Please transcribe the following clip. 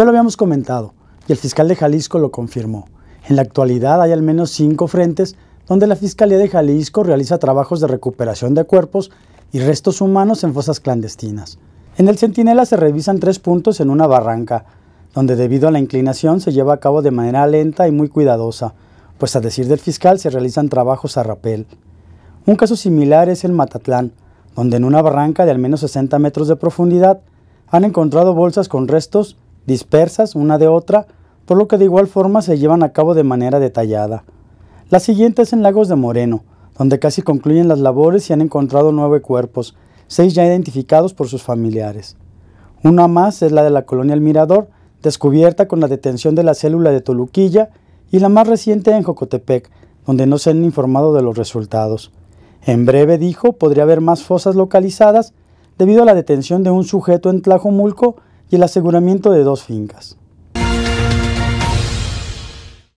Ya lo habíamos comentado y el fiscal de Jalisco lo confirmó. En la actualidad hay al menos cinco frentes donde la Fiscalía de Jalisco realiza trabajos de recuperación de cuerpos y restos humanos en fosas clandestinas. En el Centinela se revisan tres puntos en una barranca, donde debido a la inclinación se lleva a cabo de manera lenta y muy cuidadosa, pues a decir del fiscal se realizan trabajos a rapel. Un caso similar es el Matatlán, donde en una barranca de al menos 60 metros de profundidad han encontrado bolsas con restos dispersas una de otra, por lo que de igual forma se llevan a cabo de manera detallada. La siguiente es en Lagos de Moreno, donde casi concluyen las labores y han encontrado nueve cuerpos, seis ya identificados por sus familiares. Una más es la de la colonia El Mirador, descubierta con la detención de la célula de Toluquilla, y la más reciente en Jocotepec, donde no se han informado de los resultados. En breve, dijo, podría haber más fosas localizadas debido a la detención de un sujeto en Tlajomulco y el aseguramiento de dos fincas.